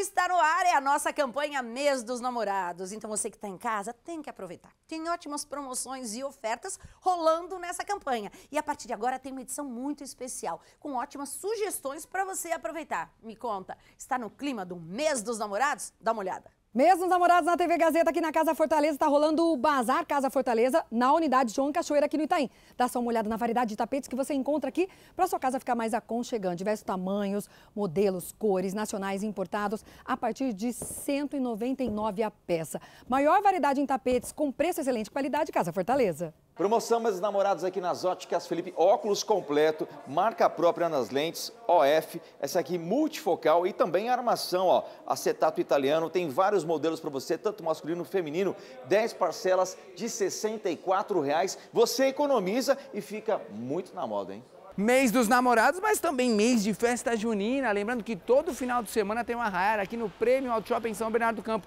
está no ar, é a nossa campanha Mês dos Namorados. Então você que está em casa tem que aproveitar. Tem ótimas promoções e ofertas rolando nessa campanha. E a partir de agora tem uma edição muito especial, com ótimas sugestões para você aproveitar. Me conta, está no clima do Mês dos Namorados? Dá uma olhada. Mesmo os namorados na TV Gazeta, aqui na Casa Fortaleza, está rolando o Bazar Casa Fortaleza, na unidade João Cachoeira, aqui no Itaim. Dá só uma olhada na variedade de tapetes que você encontra aqui para sua casa ficar mais aconchegante. Diversos tamanhos, modelos, cores, nacionais e importados, a partir de R$ 199 a peça. Maior variedade em tapetes, com preço excelente, qualidade Casa Fortaleza. Promoção Meus Namorados aqui nas óticas Felipe, óculos completo, marca própria nas lentes, OF, essa aqui multifocal e também armação, ó, acetato italiano, tem vários modelos para você, tanto masculino quanto feminino, 10 parcelas de R$ 64. Reais. Você economiza e fica muito na moda, hein? mês dos namorados, mas também mês de festa junina. Lembrando que todo final de semana tem uma raia aqui no Prêmio Auto Shopping São Bernardo do Campo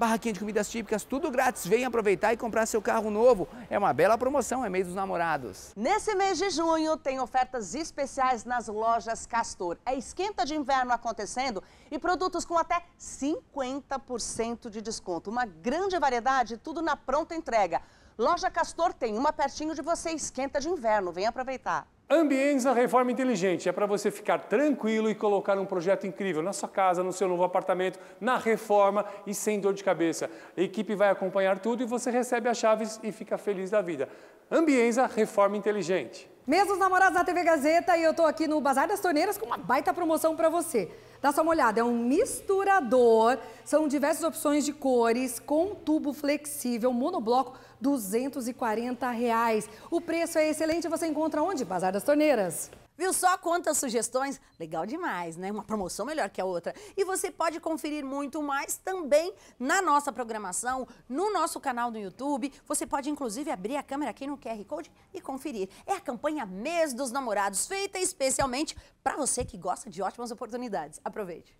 barraquinha de comidas típicas, tudo grátis. Vem aproveitar e comprar seu carro novo. É uma bela promoção, é mês dos namorados. Nesse mês de junho tem ofertas especiais nas lojas Castor. É esquenta de inverno acontecendo e produtos com até 50% de desconto. Uma grande variedade, tudo na pronta entrega. Loja Castor tem uma pertinho de você, esquenta de inverno. Vem aproveitar. Ambienza Reforma Inteligente é para você ficar tranquilo e colocar um projeto incrível na sua casa, no seu novo apartamento, na reforma e sem dor de cabeça. A equipe vai acompanhar tudo e você recebe as chaves e fica feliz da vida. Ambienza Reforma Inteligente. os namorados da TV Gazeta e eu estou aqui no Bazar das Torneiras com uma baita promoção para você. Dá só uma olhada, é um misturador, são diversas opções de cores, com tubo flexível, monobloco, 240 reais. O preço é excelente, você encontra onde? Bazar das Torneiras. Viu só quantas sugestões? Legal demais, né? Uma promoção melhor que a outra. E você pode conferir muito mais também na nossa programação, no nosso canal do YouTube. Você pode, inclusive, abrir a câmera aqui no QR Code e conferir. É a campanha Mês dos Namorados, feita especialmente para você que gosta de ótimas oportunidades. Aproveite.